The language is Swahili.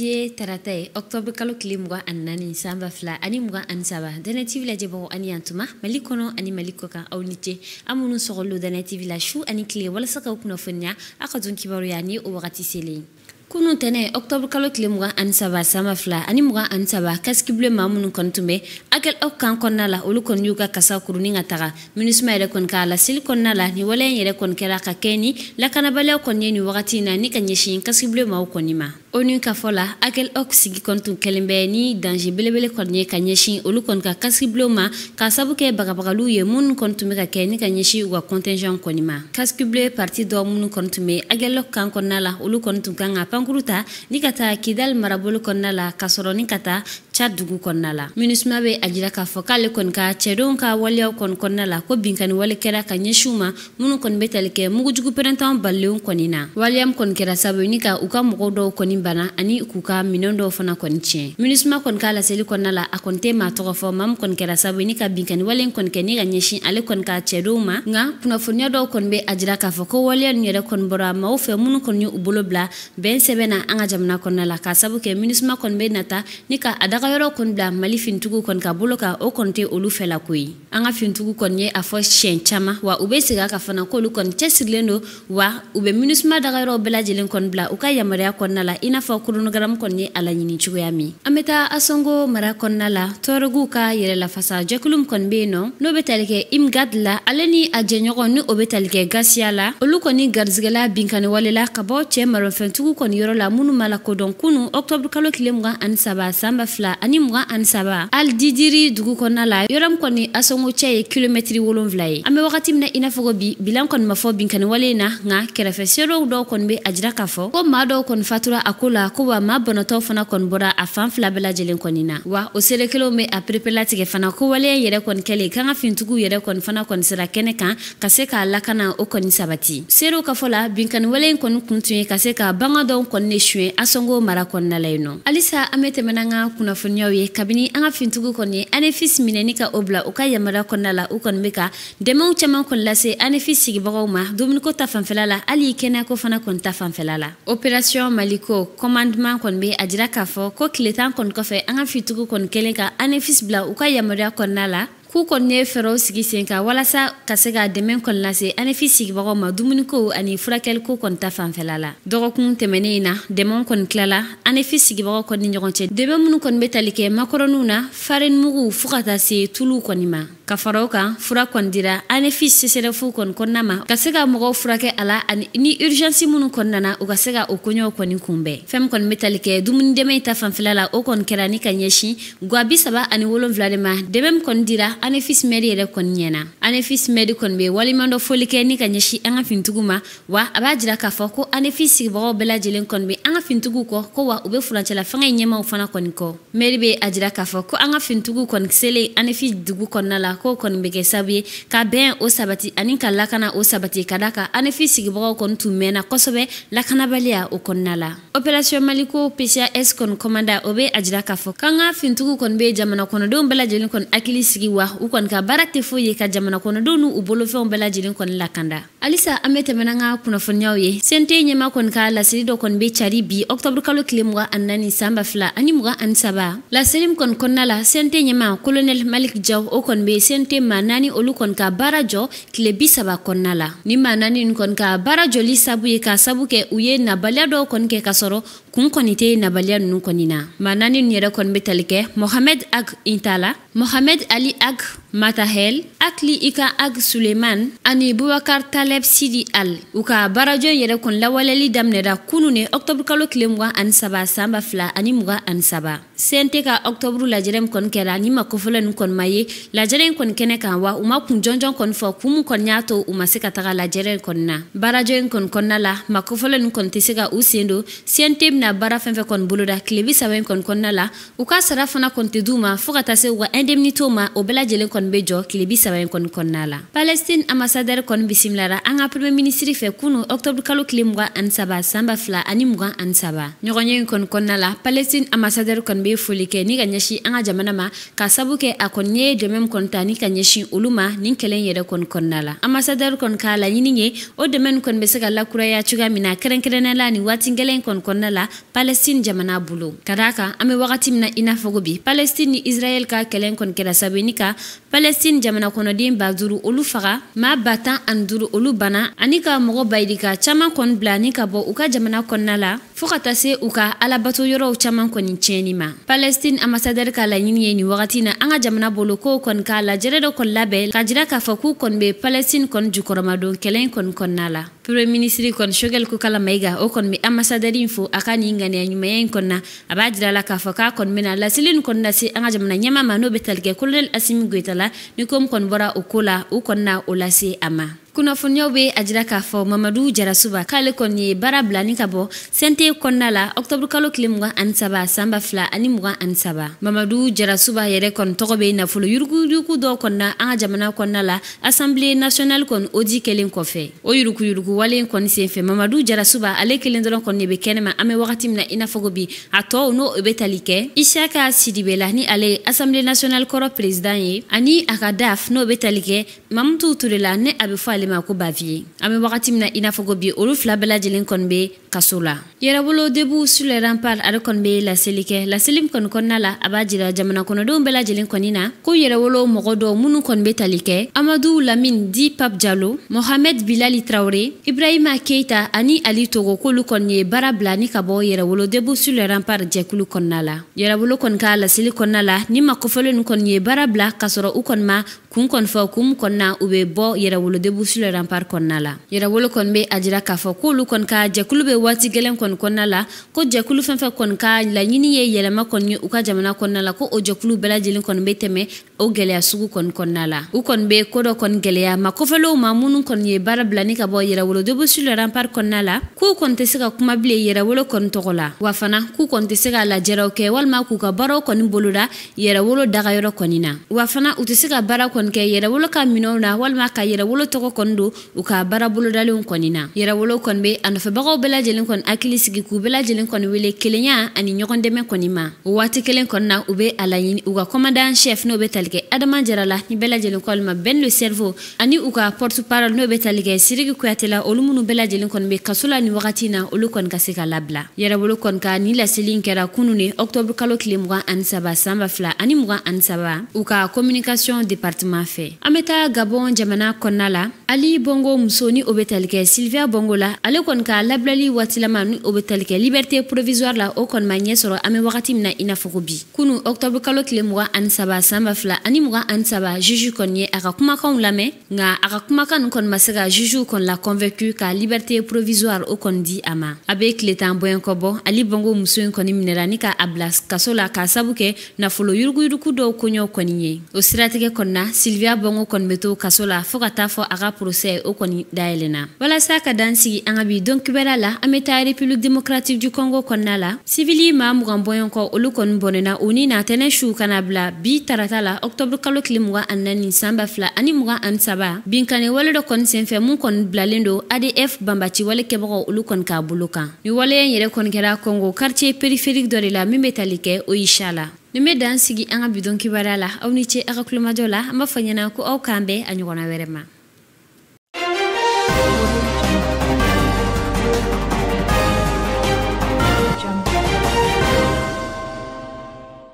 janvier tarata ye octobre kalo tile mugan ani naani san ba fila ani mugan ani saba danɛ tv lajɛbagaw ani yan tuma mali kɔnɔ ani mali kɔ kan aw ni ce an minnu sɔgɔlo danɛ tv la su ani tile walasa kaw kunnafoniya a ka tun kibaruya ni o wagati selen kunu tɛnɛ octobre kalo tile mugan ani saba sama fila ani mugan ani saba kasiki bile ma minnu kɔni tun bɛ akɛl aw kan kɔnɔna la olu kɔni y'u ka kasa kuruni ka taga minisuma yɛrɛ kɔni ka laseli kɔnɔna la nin waleya yɛrɛ kɔni kɛra ka kɛɲɛ ni lakanabaliya kɔni ye nin wagati in na ni ka ɲɛsin kasiki bile maw kɔni ma onu k'a fɔ la akel ok sigi kɔni tun kelen bɛ ni danje belebele kɔni ye ka ɲɛsin olu kɔni ka kasibulo ma k'a sabu kɛ bagabagaliw ye minnu kɔni tun be ka kɛ ni ka ɲɛsin u ka kɔntɛnjɔn kɔni ma kaskibule parti dɔ minnu kɔni tun be akel ok kan kɔnɔna la olu kɔni tun kan ka pankuru ta ni ka taa kidal marabolo kɔnɔna la k'a sɔrɔ ni ka taa ca dugu kɔnɔna la minisma be a jira k'a fɔ k'ale kɔni ka cɛdenw ka waleyaw kɔni kɔnɔna la ko binkani wale kɛra ka ɲɛsiw ma minnu kɔni be tali kɛ mugujugu pɛrɛntan balilenw kɔni na waleya min kɔni kɛra sabu ni ka u ka mɔgɔw dɔw kɔni bana ani k'u ka minɛn dɔw fana kɔni tiɲɛ minisma kɔni ka laseli kɔnɔna la a kɔni tɛ maa tɔgɔ fɔ mamu kɔni kɛra sabu ni ka binkani wale kɔni kɛ ni ka ɲɛsin ale kɔni ka cɛdenw ma nka kunnafoniya dɔw kɔni bɛ a jira k'a fɔ ko waleya nin yɛrɛ kɔni bɔra maw fɛ minnu kɔni ye u bolo bila bɛn sɛbɛn na an ka jamana kɔnɔna la k'a sabu kɛ minisma kɔni bɛ nata ni ka a dagayɔrɔ kɔni bila mali fintigiw kɔni ka bolo kan o kɔni tɛ olu fɛla ko ye an ka fintigiw kɔni ye a fɔ siɲɛ caaman wa u be segi ka fana k'olu kɔni cɛsirilen do wa u be minisma dagayɔrɔw bɛɛ lajɛlen kɔni bila u ka yamaruya kɔnɔna la i n'a fɔ koronogaramu kɔni ye a laɲini cogoya min an be taa asɔngo mara kɔnɔna la tɔɔrɔguw ka yɛrɛlafasa jɛkulum kɔni be yen nɔ n'o be tali kɛ imgad la ale ni a jɛɲɔgɔn ni o be tali kɛ gasiya la olu kɔni garizigɛla binkaniwalela ka bɔ cɛɛ marɔfɛntugu kɔni yɔrɔ la minnu ma lakodɔn kunu ɔktɔbrikalo tile mugan ani saba sanba fila ani mugan ani saba ali didiri dugu kɔnɔna la yɔrɔ min kɔni asɔngo cɛ ye kilomɛtiri wolonfila ye an be wagati mina i n'a fɔ ko bi bilan kɔni ma fɔ binkaniwale na nka kɛrɛfɛ seerew dɔw kɔni be a jira k'a fɔ ko ma dɔw kɔni fatura ko la ko wa ma bɔnɔtɔw fana kɔni bɔra a fan fila bɛɛ lajɛlen kɔni na wa o seere kelenw be a pereperelatigɛ fana ko waleya yɛrɛ kɔni kɛlen kan ka fintugu yɛrɛ kɔni fana kɔni sira kɛnɛ kan ka se k'a lakana o kɔni sabati seerew ka fɔ la binkani wale kɔni kun tun ye ka se ka banga dɔw kɔni ne suɲɛ asɔngo mara kɔnɔna la yen nɔ halisa an be tɛmɛna ka kunnafoniyaw ye kabini an ka fintugu kɔni anefis minɛni ka o bila u ka yamara kɔnɔna la u kɔni be ka dɛmɛw caaman kɔni lase anefis sigibagaw ma dumuniko ta fanfɛla la hali kɛnɛyako fana kɔni ta fanfɛla la maliko commandement kɔni be a jira k'a fɔ ko tile tan kɔni kɔfɛ an ka fitugu kɔni kelen ka anefis bila u ka yamariya kɔnɔna la k'u kɔni ye fɛɛrɛw sigi sen kan walasa ka se ka dɛmɛ kɔni lase anfi sigibagaw ma dumuniko ani furakɛliko kɔni ta fanfɛla la dɔgɔkun tɛmɛnen na dɛmɛw kɔni tilala anfi sigibagaw kɔni ni ɲɔgɔn cɛ dɛmɛ minnu kɔni be tali kɛ makɔrɔniw na farinmugu fɔɔ ka ta se tuluw kɔni ma ka faraw kan fura kɔni dira anfi seserɛfu kɔni kɔnna ma ka se ka mɔgɔw furakɛ a la ani ni urgɛnsi minnu kɔni nana u ka se ka o koɲɔw kɔni kunbɛn fɛn kɔni be tali kɛ dumuni dɛmɛ ta fanfɛla la o kɔni kɛra ni ka ɲɛsin gwa bisaba ani wolonfila de ma dɛmɛ kɔni dira anefis medi yɛrɛ kɔni ɲɛna anefis medi kɔni be waliman dɔ ni ka ɲɛsi an ka fintugu ma wa a b'a jira k'a fɔ ko anefis sigibagaw bɛɛ lajɛlen kɔni be an ka fintigiw kɔ ko wa u be furancɛla fanga ye ɲɛmaw fana kɔni kɔ meri be a jira k'a fɔ ko an ka fintigiw kɔni selen anifi dugu kɔnɔna la k'o kɔni be kɛ sabu ye ka bɛn o sabati ani ka lakana o sabati ka da ka anifi sigibagaw kɔni tun mɛnna kosɔbɛ lakanabaliya o kɔnɔna la opérasiɔn maliko pcs kɔni kɔmanda o be a jira k'a fɔ k'an ka fintigiw kɔni be jamana kɔnɔdenw bɛɛlajɛlen kɔni hakili sigi wa u kɔni ka baara tɛ foyi ye ka jamana kɔnɔdenw ni u bolofɛnw bɛɛlajɛlen kɔni lakanda halisa an be tɛmɛna ka kunnafoniyaw ye sente ɲɛma kɔni ka laseli dɔ kɔni be cari bi octobre tile muga ani naani san fila ani muga ani saba laseli kɔni kɔnna la sente ɲɛma kolonɛl malik jaw o kɔni be sente ma naani olu kɔni ka baara jɔ tile bi saba kɔnɔna la ni ma naani nin kɔni ka baara jɔli sabu ye k'a sabu kɛ u ye nabaliya dɔw kɔni kɛ ka sɔrɔ kun kɔni tɛ nabaliya nunu kɔni na ma nu yɛrɛ kɔni be tali kɛ mohamɛd ag intala mohamɛd ali ag matahel akli ika ag suleman ani bubakar taleb sidi al u ka baarajo yɛrɛ kɔni lawalɛli daminɛra kunu ne ɔktɔbrukalo kile mga ani saba saan ba fila ani mga ani saba sente ka ɔktɔbru lajɛrɛ min kɔni kɛra ni ma kofɔlɔ nu kɔni ma ye lajɛrɛ kɔni kɛnɛ kan wa u ma kun jɔnjɔn kɔni fɔ kun mu kɔni y'a to u ma se ka taga lajɛrɛ kɔni na baarajo kɔni kɔnɔna la ma nu kɔni tɛ se ka u sen do sente na baara fɛn fɛn kɔni boloda tile bi saba in kɔni kɔnɔna la u ka sara fana kɔni tɛ d'u ma fɔɔ ka taa se u ka indemnitew ma o bɛɛ lajɛlen kɔni be jɔ tile bi saba in kɔni kɔnɔna la palɛstine amasadɛri kɔni bisimilara an ka premier minisiri fɛ kunu ɔktɔbrukalo tile mga ani saba san ba fila ani mga ani saba ɲɔgɔnye in kɔni kɔnɔna la palɛstine ambasadɛri kɔni be foli kɛ ni ka ɲɛsi an ka jamana ma ka sabu kɛ a kɔni ye dɛmɛ kɔni ta ni ka ɲɛsin olu ma nin kɛlɛ yɛrɛ kɔni kɔnɔna la amasadɛri kɔni k'a laɲini ye o dɛmɛ kɔni be se ka lakuraya cogoya min na la nin waati kɔni kɔnɔna la palestine jamana bolo ka daa kan an be wagati min na i n'a bi palestine ni israɛl ka kɛlɛn kɔni kɛra sabini ka palestine jamana kɔnɔden ba duru olu faga ma ba tan ani duru olu bana ani ka mɔgɔ bayirika caaman kɔni bila ni ka bɔ u ka jamana kɔnɔna la fɔɔ ka ta se u ka alabato yɔrɔw caaman kɔni tiɲɛni ma palɛstine ambasadɛri ka laɲini ye nin wagati na an ka jamana bolo kow kɔni k'a lajɛrɛ dɔ kɔni labɛn ka jira k'a fɔ k'u kɔni be palɛstine kɔni jukɔrɔmadon kɛlɛ kɔni kɔnna la premier minisiri kɔni shogɛl kokala maiga o kɔni be ambasadɛri fo a ka nin ŋaniya ɲumanya ɲi kɔnna a b'a jira la k'a fɔ k'a kɔni bena lasili kɔni lase an ka jamana ɲɛma ma n'o be talikɛ kolonɛl asimi gwetala ni komi kɔni bɔra o ko la u kɔni na o lase a ma kunnafoniyaw be a jira k'a fɔ mamadu jarasuba k'ale kɔni ye baara bilani ka bɔ sente kɔnna la ɔktɔburukalo tile mugan ani saba san ba fila ani mugan ani saba mamadu jarasuba yɛrɛ kɔni tɔgɔ be nafolo yuruguyurugu dɔ kɔnna an ka jamana kɔnna la asanbile nasionali kɔni oji kelen kɔfɛ o yuruguyurugu walen kɔni sen fɛ mamadu jarasuba ale kelen dɔrɔn kɔni be kɛnɛma an be wagati min na i n'a bi a tɔɔw n'o o be tali kɛ isaka sidibela ni ale ye asanbile nasionali kɔrɔ ye ani a ka daf n'o be tali kɛ ne a be fɔ k'ale ko baviye an be wagati min na i n'a fɔ ko bi olu fila bɛɛ kɔni be kaso la yɛrɛbolo debu sur le rampart ale kɔni be laseli kɛ laseli kɔni kɔnɔna la a b'a jira jamana kɔnɔdenw bɛɛ lajɛlen kɔni na ko yɛrɛwolo mɔgɔ dɔ minnu kɔni be tali kɛ amadu lamin di pap jalo mohamɛd bilali traure ibrahima keita ani ali togo k'olu kɔni ye baara bila ni ka bɔ yɛrɛwolo debu sur le rampart jɛkulu kɔnɔna la yɛrɛwolo kɔni ka laseli kɔnɔna la ni makɔfɔlen kɔni ye baara bila k'a sɔrɔ u kɔni ma kun kɔni fɔ kun kɔni na u be bɔ yɛrɛwolo debusu le rampar kɔnɔna la yɛrɛwolo kɔni be a jira k'a fɔ k'olu kɔni ka jɛkulu be waati gwɛlɛn kɔni kɔnɔna la ko jɛkulu fɛn fɛn kɔni ka laɲini ye yɛlɛma kɔni ye u ka jamana kɔnɔna la ko o jɛkulu bɛɛlajɛlen kɔni be tɛmɛ o gwɛlɛya sugu kɔni kɔnɔna la u kɔni be koo dɔ kɔni gwɛlɛya ma kɔfɛlow ma minnu kɔni ye baara bilani ka bɔ yɛrɛwolo debusu le rampar kɔnɔna la k'u kɔni tɛ se ka kuma bile yɛrɛwolo kɔni tɔgɔ la wa fana k'u kɔni tɛ se ka lajɛrɛw kɛ walima k'u ka baaraw kɔni boloda yɛrɛwolo dagayɔrɔ kɔni na wa fana u tɛ se ka baara kɔni kɛ yɛrɛwolo ka minɛw na walima ka yɛrɛwolo tɔgɔ kɔni don u ka baara bolodalenw kɔni na yɛrɛwolo kɔni be a nɔfɛbagaw bɛɛlajɛlen kɔni hakili sigi k'u bɛɛlajɛlen kɔni wele kelenya ani ɲɔgɔn dɛmɛ kɔni ma o waati kelen kɔni na u be a laɲini u ka kɔmadan shɛf n'o be tali adama jara la ni bɛɛlajɛlen kɔlima bɛn le servo ani u ka porte parole n'o be tali kɛ sirigi kuyatela olu minnu bɛɛlajɛlen kɔni be kaso la ni wagati na olu kɔni ka se ka labila yɛrɛbolo kɔni ka ni laseli kɛra kunu ne ɔktɔbrkalo tile 2 ani saba sanba fila ani 2 ani saba u ka communication département caman fɛ an be taa gabɔn jamana kɔnɔna la ali bɔngo muso ni o be tali kɛ silviya bɔngo la ale kɔni ka labilali waatilama ni o be tali kɛ liberté provisoire la o kɔni ma ɲɛ sɔrɔ an be wagati min na i n'a fɔ ko bi kunu ɔktɔbrkalo tile mg ani saba saan ba fila ani mg ani saba juju kɔni ye a ka kumakaw lamɛn nga a ka kumakan nin kɔni ma se ka jujuw kɔni la convɛku ka liberté provisoire o kɔni di a ma a be tile tan bɔyɛn kɔbɔ ali bɔngo muso yi kɔni minɛra ni ka a bila kaso la k'a sabu kɛ nafolo yuruguyurugu dɔw koɲɔw kɔni ye o siratigɛ kɔnina silvia bɔngo kɔni be to kaso la fɔɔ ka taa fɔ a ka prosɛ o kɔni dayɛlɛnna walasa ka dansigi an ka bi don kibɛra la an be taa republike demokratik du kɔngo kɔnna la sivili ma mugan bɔɲɔ kɔ olu kɔni bɔnɛna u ni na natɛnɛ su kana bila bi tarata la ɔktɔbrukalo kile muga ani nani san ba fila ani muga ani saba binkani wale dɔ kɔni senfɛ mun kɔni bilalen do adf banbaci wale kɛbagɔ olu kɔni k'a bolo kan ni waleya yɛrɛ kɔni kɛra kɔngo karitiye periferik dɔ de la min be tali kɛ o yisha la ni be dan sigi an ka bidon kibaruya la aw ni ce a ka kulomajɔ la an b'a fɔ ɲɛna ko aw k'an bɛn a ɲɔgɔnna wɛrɛ ma